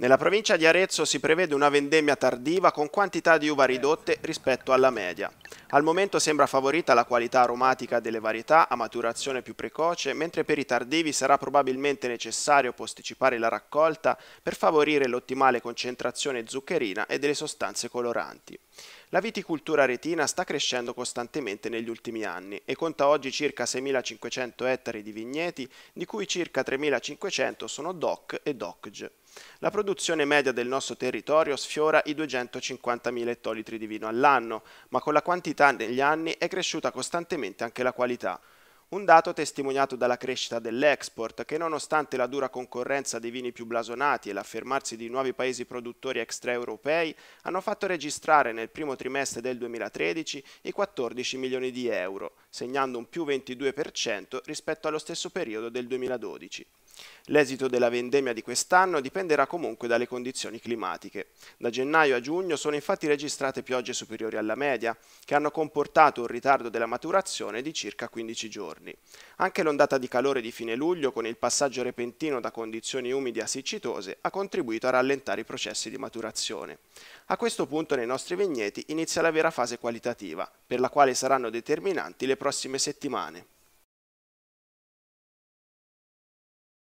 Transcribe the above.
Nella provincia di Arezzo si prevede una vendemmia tardiva con quantità di uva ridotte rispetto alla media. Al momento sembra favorita la qualità aromatica delle varietà a maturazione più precoce, mentre per i tardivi sarà probabilmente necessario posticipare la raccolta per favorire l'ottimale concentrazione zuccherina e delle sostanze coloranti. La viticoltura retina sta crescendo costantemente negli ultimi anni e conta oggi circa 6.500 ettari di vigneti, di cui circa 3.500 sono DOC e DOCG. La produzione media del nostro territorio sfiora i 250.000 ettolitri di vino all'anno, ma con la quantità quantità negli anni è cresciuta costantemente anche la qualità. Un dato testimoniato dalla crescita dell'export, che nonostante la dura concorrenza dei vini più blasonati e l'affermarsi di nuovi paesi produttori extraeuropei, hanno fatto registrare nel primo trimestre del 2013 i 14 milioni di euro, segnando un più 22% rispetto allo stesso periodo del 2012. L'esito della vendemmia di quest'anno dipenderà comunque dalle condizioni climatiche. Da gennaio a giugno sono infatti registrate piogge superiori alla media, che hanno comportato un ritardo della maturazione di circa 15 giorni. Anche l'ondata di calore di fine luglio, con il passaggio repentino da condizioni umide a siccitose, ha contribuito a rallentare i processi di maturazione. A questo punto nei nostri vigneti inizia la vera fase qualitativa, per la quale saranno determinanti le prossime settimane.